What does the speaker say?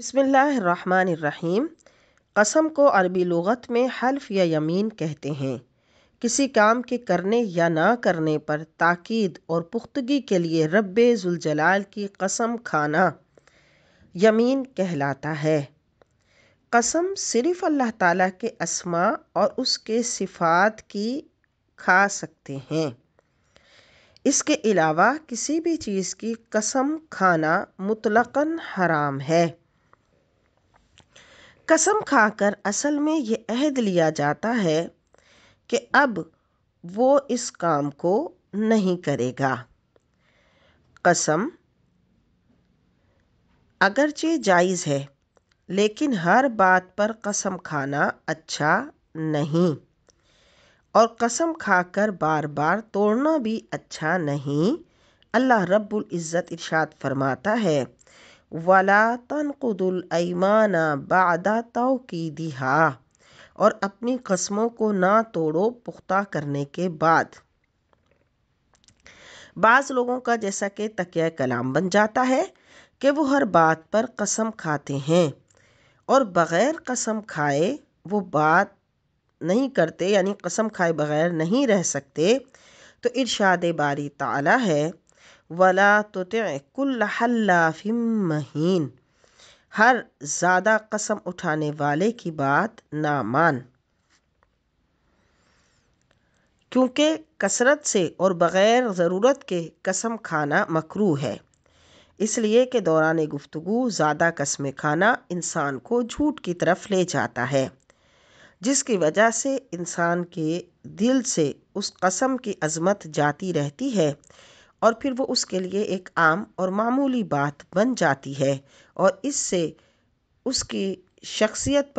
बसमीम कसम को अरबी लगत में हल्फ या यमीन कहते हैं किसी काम के करने या ना करने पर ताक़द और पुख्तगी के लिए रब जुलजलाल की कसम खाना यमीन कहलाता है कसम सिर्फ़ अल्लाह ताला के असमा और उसके सिफात की खा सकते हैं इसके अलावा किसी भी चीज़ की कसम खाना मुतलकन हराम है कसम खाकर असल में ये अहद लिया जाता है कि अब वो इस काम को नहीं करेगा कसम अगरचे जायज़ है लेकिन हर बात पर कसम खाना अच्छा नहीं और कसम खाकर बार बार तोड़ना भी अच्छा नहीं अल्लाह रब्बुल इज़्ज़त इरशाद फरमाता है वला तनकुदुलईमाना की दिहा और अपनी कस्मों को ना तोड़ो पुख्ता करने के बाद बाज़ लोगों का जैसा कि तकिया कलाम बन जाता है कि वो हर बात पर कसम खाते हैं और बग़ैर कसम खाए वो बात नहीं करते यानी कसम खाए बग़ैर नहीं रह सकते तो इर्शाद बारी ताला है वला कुल हल्लाफिम महीन हर ज़्यादा कसम उठाने वाले की बात ना मान क्योंकि कसरत से और बग़ैर ज़रूरत के कसम खाना मकरू है इसलिए कि दौरान गुफ्तु ज़्यादा कसमें खाना इंसान को झूठ की तरफ ले जाता है जिसकी वजह से इंसान के दिल से उस कसम की अजमत जाती रहती है और फिर वो उसके लिए एक आम और मामूली बात बन जाती है और इससे उसकी शख्सियत पर